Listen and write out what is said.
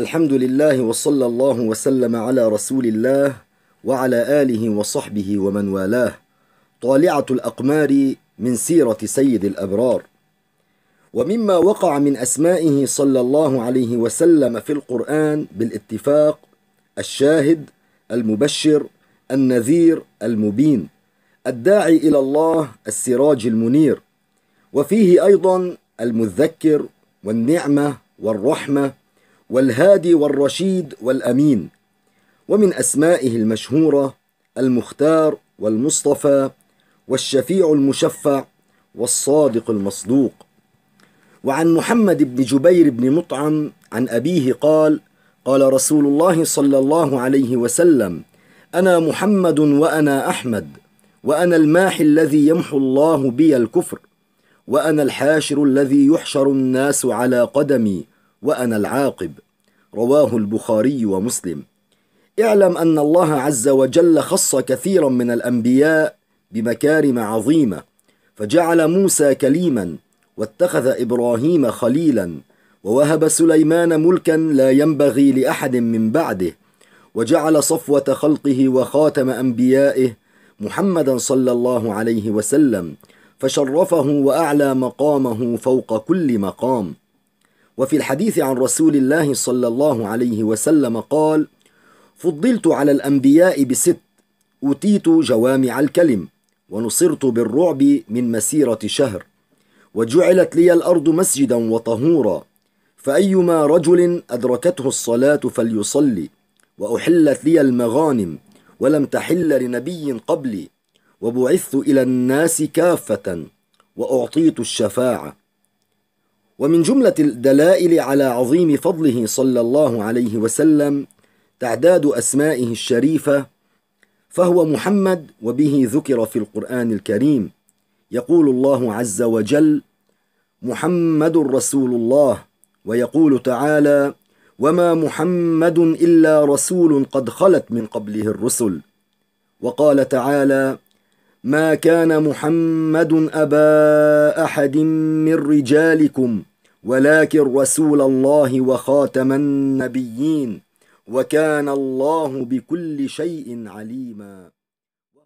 الحمد لله وصلى الله وسلم على رسول الله وعلى آله وصحبه ومن والاه طالعة الأقمار من سيرة سيد الأبرار ومما وقع من أسمائه صلى الله عليه وسلم في القرآن بالاتفاق الشاهد المبشر النذير المبين الداعي إلى الله السراج المنير وفيه أيضا المذكر والنعمة والرحمة والهادي والرشيد والأمين ومن أسمائه المشهورة المختار والمصطفى والشفيع المشفع والصادق المصدوق وعن محمد بن جبير بن مطعم عن أبيه قال قال رسول الله صلى الله عليه وسلم أنا محمد وأنا أحمد وأنا الماحي الذي يمحو الله بي الكفر وأنا الحاشر الذي يحشر الناس على قدمي وأنا العاقب رواه البخاري ومسلم اعلم أن الله عز وجل خص كثيرا من الأنبياء بمكارم عظيمة فجعل موسى كليما واتخذ إبراهيم خليلا ووهب سليمان ملكا لا ينبغي لأحد من بعده وجعل صفوة خلقه وخاتم أنبيائه محمدا صلى الله عليه وسلم فشرفه وأعلى مقامه فوق كل مقام وفي الحديث عن رسول الله صلى الله عليه وسلم قال فضلت على الأنبياء بست أوتيت جوامع الكلم ونصرت بالرعب من مسيرة شهر وجعلت لي الأرض مسجدا وطهورا فأيما رجل أدركته الصلاة فليصلي وأحلت لي المغانم ولم تحل لنبي قبلي وبعثت إلى الناس كافة وأعطيت الشفاعة ومن جملة الدلائل على عظيم فضله صلى الله عليه وسلم تعداد أسمائه الشريفة فهو محمد وبه ذكر في القرآن الكريم يقول الله عز وجل محمد رسول الله ويقول تعالى وما محمد إلا رسول قد خلت من قبله الرسل وقال تعالى ما كان محمد أبا أحد من رجالكم ولكن رسول الله وخاتم النبيين وكان الله بكل شيء عليما